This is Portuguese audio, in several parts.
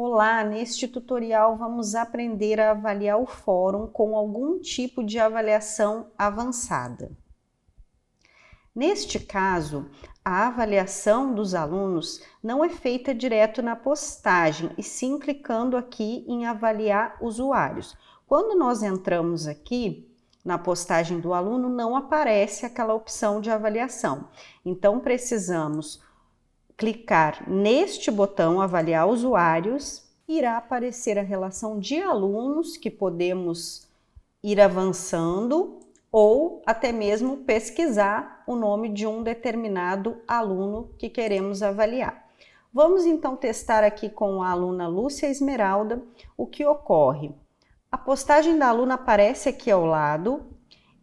Olá, neste tutorial vamos aprender a avaliar o fórum com algum tipo de avaliação avançada. Neste caso, a avaliação dos alunos não é feita direto na postagem, e sim clicando aqui em avaliar usuários. Quando nós entramos aqui na postagem do aluno, não aparece aquela opção de avaliação. Então precisamos clicar neste botão Avaliar Usuários, irá aparecer a relação de alunos que podemos ir avançando ou até mesmo pesquisar o nome de um determinado aluno que queremos avaliar. Vamos então testar aqui com a aluna Lúcia Esmeralda o que ocorre. A postagem da aluna aparece aqui ao lado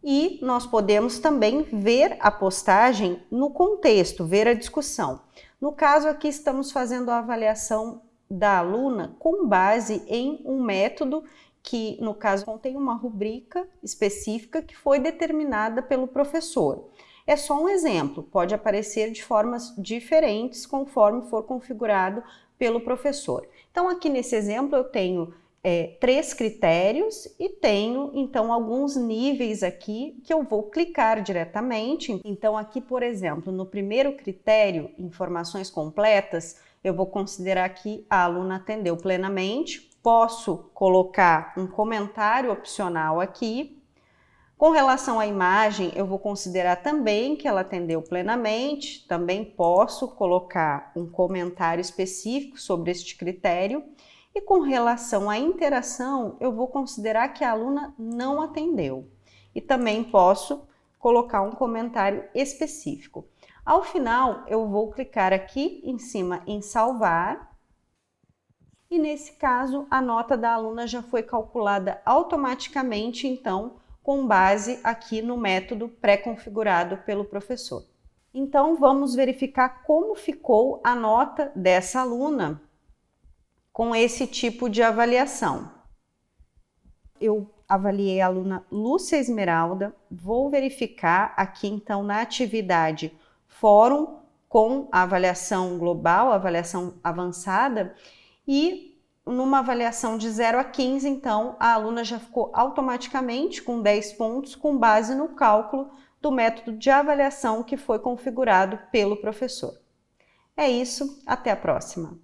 e nós podemos também ver a postagem no contexto, ver a discussão. No caso aqui, estamos fazendo a avaliação da aluna com base em um método que, no caso, contém uma rubrica específica que foi determinada pelo professor. É só um exemplo, pode aparecer de formas diferentes conforme for configurado pelo professor. Então, aqui nesse exemplo, eu tenho é, três critérios e tenho então alguns níveis aqui que eu vou clicar diretamente. Então, aqui, por exemplo, no primeiro critério, informações completas, eu vou considerar que a aluna atendeu plenamente. Posso colocar um comentário opcional aqui. Com relação à imagem, eu vou considerar também que ela atendeu plenamente. Também posso colocar um comentário específico sobre este critério. E com relação à interação, eu vou considerar que a aluna não atendeu. E também posso colocar um comentário específico. Ao final, eu vou clicar aqui em cima em salvar. E nesse caso, a nota da aluna já foi calculada automaticamente, então, com base aqui no método pré-configurado pelo professor. Então, vamos verificar como ficou a nota dessa aluna com esse tipo de avaliação. Eu avaliei a aluna Lúcia Esmeralda, vou verificar aqui então na atividade fórum com a avaliação global, a avaliação avançada, e numa avaliação de 0 a 15, então a aluna já ficou automaticamente com 10 pontos com base no cálculo do método de avaliação que foi configurado pelo professor. É isso, até a próxima!